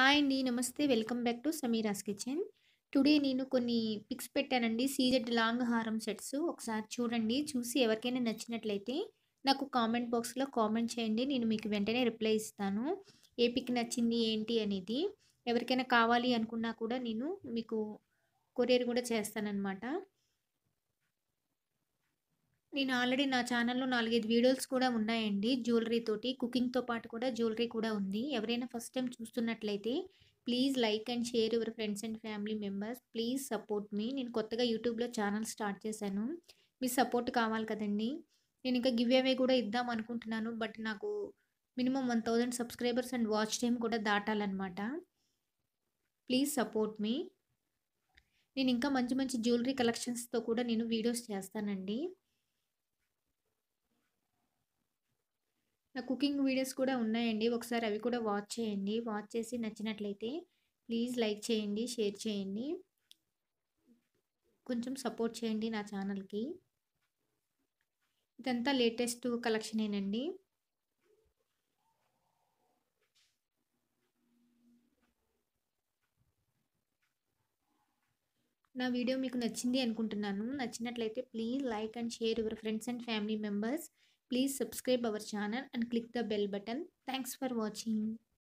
Hi అండి నమస్తే welcome back to Sameera's kitchen today నేను కొన్ని పిక్స్ పెట్టానండి సీజెడ్ లాంగ్ హారం సెట్స్ ఒకసారి చూడండి చూసి ఎవరికైనా నచ్చినట్లయితే నాకు కామెంట్ బాక్స్లో కామెంట్ చేయండి నేను మీకు వెంటనే రిప్లై ఇస్తాను ఏ పిక్ నచ్చింది ఏంటి అనేది ఎవరికైనా కావాలి అనుకున్నా కూడా నేను మీకు కొరియర్ కూడా చేస్తానన్నమాట నేను ఆల్రెడీ నా ఛానల్లో నాలుగైదు వీడియోస్ కూడా ఉన్నాయండి జ్యువెలరీ తోటి కుకింగ్తో పాటు కూడా జ్యువెలరీ కూడా ఉంది ఎవరైనా ఫస్ట్ టైం చూస్తున్నట్లయితే please like and share your friends and family members please support మీ నేను కొత్తగా యూట్యూబ్లో ఛానల్ స్టార్ట్ చేశాను మీ సపోర్ట్ కావాలి కదండి నేను ఇంకా గివ్ అవే కూడా ఇద్దాం అనుకుంటున్నాను బట్ నాకు minimum one thousand subscribers and watch time కూడా దాటాలన్నమాట ప్లీజ్ సపోర్ట్ మీ నేను ఇంకా మంచి మంచి జ్యువెలరీ కలెక్షన్స్తో కూడా నేను వీడియోస్ చేస్తానండి నా కుకింగ్ వీడియోస్ కూడా ఉన్నాయండి ఒకసారి అవి కూడా వాచ్ చేయండి వాచ్ చేసి నచ్చినట్లయితే ప్లీజ్ లైక్ చేయండి షేర్ చేయండి కొంచెం సపోర్ట్ చేయండి నా ఛానల్కి ఇదంతా లేటెస్ట్ ఏనండి నా వీడియో మీకు నచ్చింది అనుకుంటున్నాను నచ్చినట్లయితే please like and share your friends and family members Please subscribe our channel and click the bell button. Thanks for watching.